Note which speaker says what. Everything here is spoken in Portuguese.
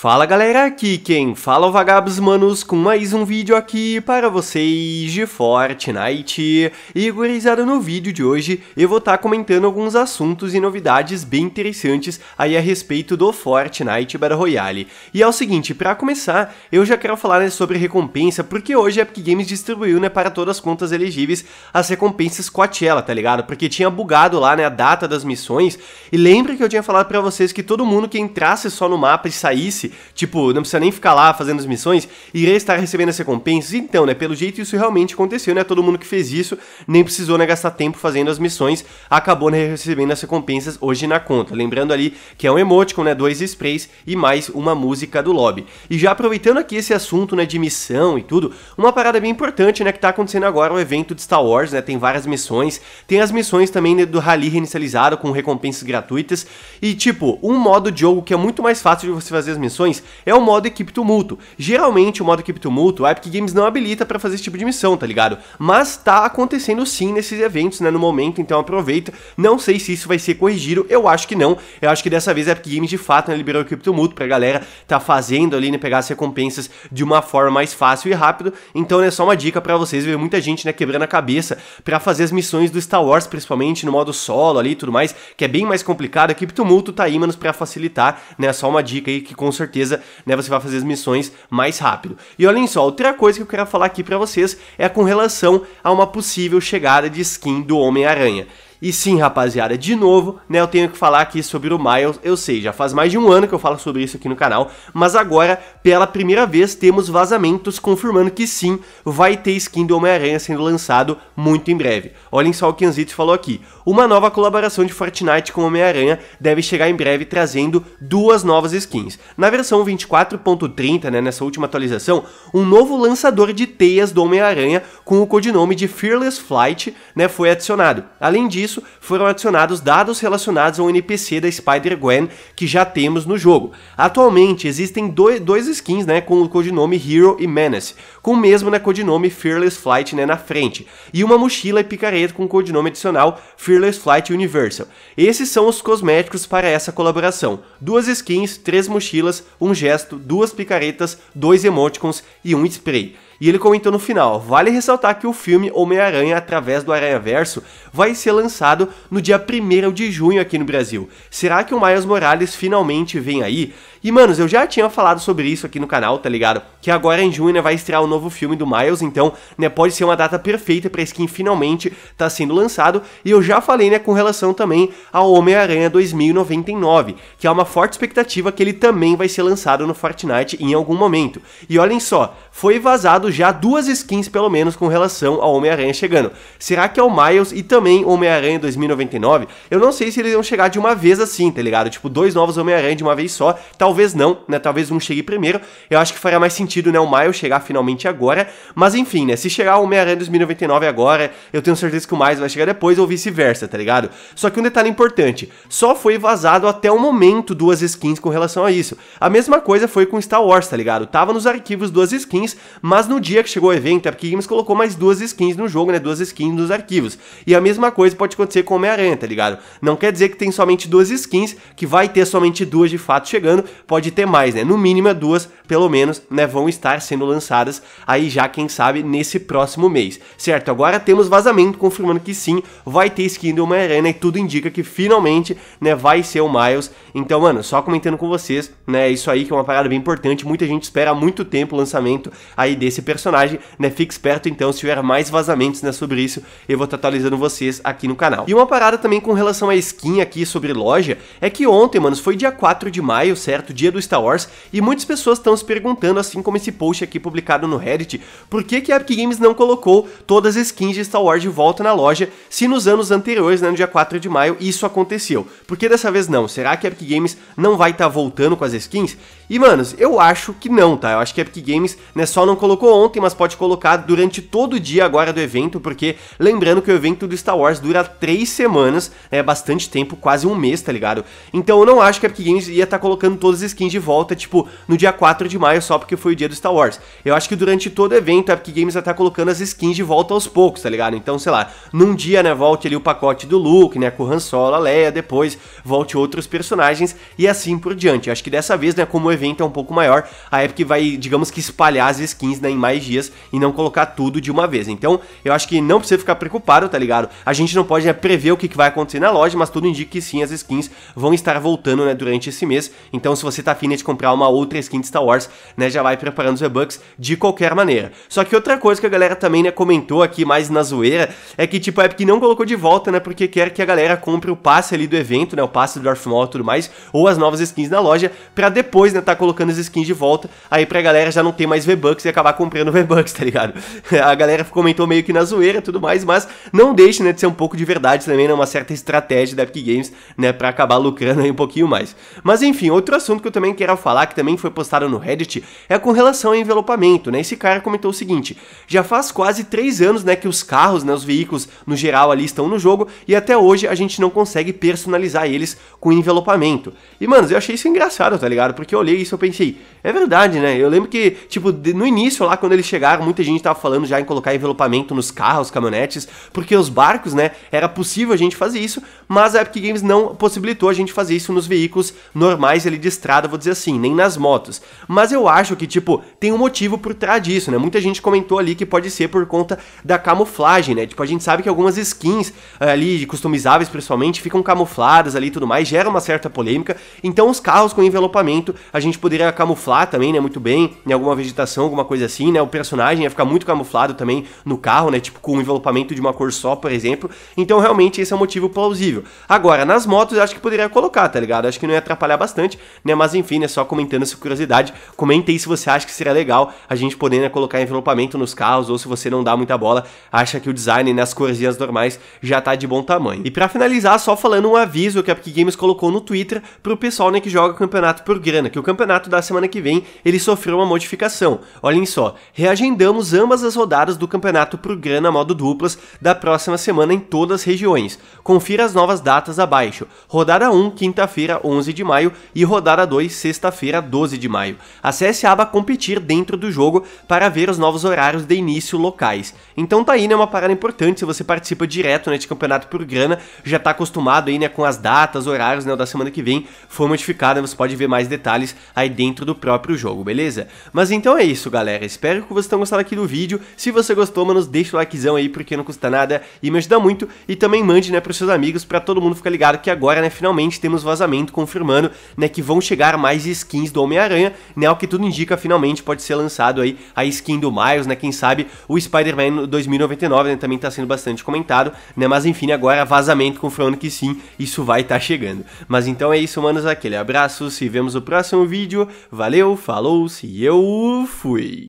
Speaker 1: Fala galera, aqui quem fala é o Vagabos Manos com mais um vídeo aqui para vocês de Fortnite. E gurizada, no vídeo de hoje eu vou estar tá comentando alguns assuntos e novidades bem interessantes aí a respeito do Fortnite Battle Royale. E é o seguinte, para começar, eu já quero falar né, sobre recompensa, porque hoje a Epic Games distribuiu né, para todas as contas elegíveis as recompensas Coachella, tá ligado? Porque tinha bugado lá né, a data das missões, e lembra que eu tinha falado para vocês que todo mundo que entrasse só no mapa e saísse, tipo, não precisa nem ficar lá fazendo as missões, iria estar recebendo as recompensas. Então, né, pelo jeito isso realmente aconteceu, né? Todo mundo que fez isso nem precisou né, gastar tempo fazendo as missões, acabou né, recebendo as recompensas hoje na conta. Lembrando ali que é um emoticon, né, dois sprays e mais uma música do lobby. E já aproveitando aqui esse assunto, né, de missão e tudo, uma parada bem importante, né, que tá acontecendo agora o evento de Star Wars, né? Tem várias missões, tem as missões também né, do rally reinicializado com recompensas gratuitas e tipo, um modo de jogo que é muito mais fácil de você fazer as missões missões é o modo equipe tumulto. Geralmente o modo equipe tumulto a Epic Games não habilita para fazer esse tipo de missão, tá ligado? Mas tá acontecendo sim nesses eventos, né, no momento, então aproveita. Não sei se isso vai ser corrigido, eu acho que não. Eu acho que dessa vez a Epic Games de fato né, liberou o equipe tumulto pra galera tá fazendo ali, né, pegar as recompensas de uma forma mais fácil e rápido. Então, é né, só uma dica para vocês, ver muita gente, né, quebrando a cabeça para fazer as missões do Star Wars, principalmente no modo solo ali e tudo mais, que é bem mais complicado. A equipe tumulto tá aí, manos, para facilitar, né? Só uma dica aí que com certeza certeza né, você vai fazer as missões mais rápido. E olhem só, outra coisa que eu quero falar aqui para vocês é com relação a uma possível chegada de skin do Homem-Aranha. E sim, rapaziada, de novo, né, eu tenho que falar aqui sobre o Miles, eu sei, já faz mais de um ano que eu falo sobre isso aqui no canal, mas agora, pela primeira vez, temos vazamentos confirmando que sim, vai ter skin do Homem-Aranha sendo lançado muito em breve. Olhem só o que Anzitz falou aqui, uma nova colaboração de Fortnite com Homem-Aranha deve chegar em breve trazendo duas novas skins. Na versão 24.30, né, nessa última atualização, um novo lançador de teias do Homem-Aranha com o codinome de Fearless Flight né, foi adicionado. Além disso, isso, foram adicionados dados relacionados ao NPC da Spider-Gwen que já temos no jogo. Atualmente existem dois, dois skins né, com o codinome Hero e Menace, com o mesmo né, codinome Fearless Flight né, na frente, e uma mochila e picareta com o codinome adicional Fearless Flight Universal. Esses são os cosméticos para essa colaboração: duas skins, três mochilas, um gesto, duas picaretas, dois emoticons e um spray. E ele comentou no final: vale ressaltar que o filme Homem-Aranha através do Aranha-Verso vai ser lançado no dia 1 de junho aqui no Brasil. Será que o Miles Morales finalmente vem aí? E manos, eu já tinha falado sobre isso aqui no canal, tá ligado? que agora em junho né, vai estrear o novo filme do Miles, então né, pode ser uma data perfeita para esse finalmente estar tá sendo lançado. E eu já falei né, com relação também ao Homem-Aranha 2099, que há é uma forte expectativa que ele também vai ser lançado no Fortnite em algum momento. E olhem só, foi vazado já duas skins pelo menos com relação ao Homem-Aranha chegando. Será que é o Miles e também Homem-Aranha 2099? Eu não sei se eles vão chegar de uma vez assim, tá ligado? Tipo, dois novos Homem-Aranha de uma vez só, talvez não, né? Talvez um chegue primeiro. Eu acho que faria mais sentido sentido, né, o Miles chegar finalmente agora, mas enfim, né, se chegar o Homem-Aranha 2099 agora, eu tenho certeza que o Miles vai chegar depois ou vice-versa, tá ligado? Só que um detalhe importante, só foi vazado até o momento duas skins com relação a isso. A mesma coisa foi com Star Wars, tá ligado? Tava nos arquivos duas skins, mas no dia que chegou o evento, a Epic Games colocou mais duas skins no jogo, né, duas skins nos arquivos. E a mesma coisa pode acontecer com o Homem-Aranha, tá ligado? Não quer dizer que tem somente duas skins, que vai ter somente duas de fato chegando, pode ter mais, né? No mínimo é duas, pelo menos, né, vão estar sendo lançadas aí já, quem sabe, nesse próximo mês. Certo, agora temos vazamento confirmando que sim, vai ter skin do Homem-Aranha e tudo indica que finalmente, né, vai ser o Miles. Então, mano, só comentando com vocês, né, isso aí que é uma parada bem importante, muita gente espera há muito tempo o lançamento aí desse personagem, né, fique esperto então, se tiver mais vazamentos, né, sobre isso, eu vou estar atualizando vocês aqui no canal. E uma parada também com relação à skin aqui sobre loja, é que ontem, mano, foi dia 4 de maio, certo, dia do Star Wars, e muitas pessoas estão se perguntando, assim como esse post aqui publicado no Reddit, por que, que a Epic Games não colocou todas as skins de Star Wars de volta na loja, se nos anos anteriores, né, no dia 4 de maio, isso aconteceu? Por que dessa vez não? Será que a Epic Games não vai estar tá voltando com as skins? E, manos, eu acho que não, tá? Eu acho que a Epic Games né, só não colocou ontem, mas pode colocar durante todo o dia agora do evento, porque lembrando que o evento do Star Wars dura três semanas, é né, bastante tempo, quase um mês, tá ligado? Então eu não acho que a Epic Games ia estar tá colocando todas as skins de volta, tipo, no dia 4 de maio, só porque foi dia do Star Wars. Eu acho que durante todo o evento a Epic Games vai estar tá colocando as skins de volta aos poucos, tá ligado? Então, sei lá, num dia, né, volte ali o pacote do Luke, né, com o Han Solo, a Leia, depois volte outros personagens e assim por diante. Eu acho que dessa vez, né, como o evento é um pouco maior, a Epic vai, digamos que espalhar as skins, né, em mais dias e não colocar tudo de uma vez. Então, eu acho que não precisa ficar preocupado, tá ligado? A gente não pode né, prever o que, que vai acontecer na loja, mas tudo indica que sim, as skins vão estar voltando, né, durante esse mês. Então, se você tá afim de comprar uma outra skin de Star Wars, né, já vai pra preparando os V-Bucks de qualquer maneira. Só que outra coisa que a galera também, né, comentou aqui mais na zoeira, é que, tipo, a Epic não colocou de volta, né, porque quer que a galera compre o passe ali do evento, né, o passe do Darth Maul e tudo mais, ou as novas skins na loja, pra depois, né, tá colocando as skins de volta, aí pra galera já não ter mais V-Bucks e acabar comprando V-Bucks, tá ligado? a galera comentou meio que na zoeira e tudo mais, mas não deixe, né, de ser um pouco de verdade também, né, uma certa estratégia da Epic Games, né, pra acabar lucrando aí um pouquinho mais. Mas enfim, outro assunto que eu também quero falar, que também foi postado no Reddit, é com relação ao envelopamento, né? Esse cara comentou o seguinte: já faz quase três anos, né, que os carros, né, os veículos no geral ali estão no jogo e até hoje a gente não consegue personalizar eles com envelopamento. E mano, eu achei isso engraçado, tá ligado? Porque eu olhei isso e pensei, é verdade, né? Eu lembro que tipo no início lá quando eles chegaram, muita gente tava falando já em colocar envelopamento nos carros, caminhonetes, porque os barcos, né, era possível a gente fazer isso, mas a Epic Games não possibilitou a gente fazer isso nos veículos normais ali de estrada, vou dizer assim, nem nas motos. Mas eu acho que tipo tipo, tem um motivo por trás disso, né? Muita gente comentou ali que pode ser por conta da camuflagem, né? Tipo, a gente sabe que algumas skins eh, ali, customizáveis principalmente, ficam camufladas ali e tudo mais, gera uma certa polêmica. Então, os carros com envelopamento, a gente poderia camuflar também, né? Muito bem, em alguma vegetação, alguma coisa assim, né? O personagem ia ficar muito camuflado também no carro, né? Tipo, com um envelopamento de uma cor só, por exemplo. Então, realmente, esse é um motivo plausível. Agora, nas motos, eu acho que poderia colocar, tá ligado? acho que não ia atrapalhar bastante, né? Mas enfim, né? Só comentando essa curiosidade. Comente aí se você acha acha que seria legal a gente poder né, colocar envelopamento nos carros, ou se você não dá muita bola, acha que o design nas né, corzinhas normais já tá de bom tamanho. E para finalizar, só falando um aviso que a Epic Games colocou no Twitter pro pessoal né, que joga campeonato por grana, que o campeonato da semana que vem ele sofreu uma modificação. Olhem só, reagendamos ambas as rodadas do campeonato por grana modo duplas da próxima semana em todas as regiões. Confira as novas datas abaixo. Rodada 1, quinta-feira, 11 de maio, e rodada 2, sexta-feira, 12 de maio. Acesse a aba competir dentro do jogo para ver os novos horários de início locais. Então tá aí, né, uma parada importante, se você participa direto, né, de campeonato por grana, já tá acostumado aí, né, com as datas, horários, né, da semana que vem foi modificada, você pode ver mais detalhes aí dentro do próprio jogo, beleza? Mas então é isso, galera, espero que vocês tenham gostado aqui do vídeo, se você gostou, mano, deixa o likezão aí, porque não custa nada e me ajuda muito, e também mande, né, pros seus amigos, para todo mundo ficar ligado que agora, né, finalmente temos vazamento confirmando, né, que vão chegar mais skins do Homem-Aranha, né, o que tudo indica, finalmente pode ser lançado aí a skin do Miles, né? Quem sabe o Spider-Man 2099 né? também está sendo bastante comentado, né? Mas enfim, agora vazamento confirmando que sim, isso vai estar tá chegando. Mas então é isso, manos, aquele abraço, se vemos no próximo vídeo. Valeu, falou, se eu fui.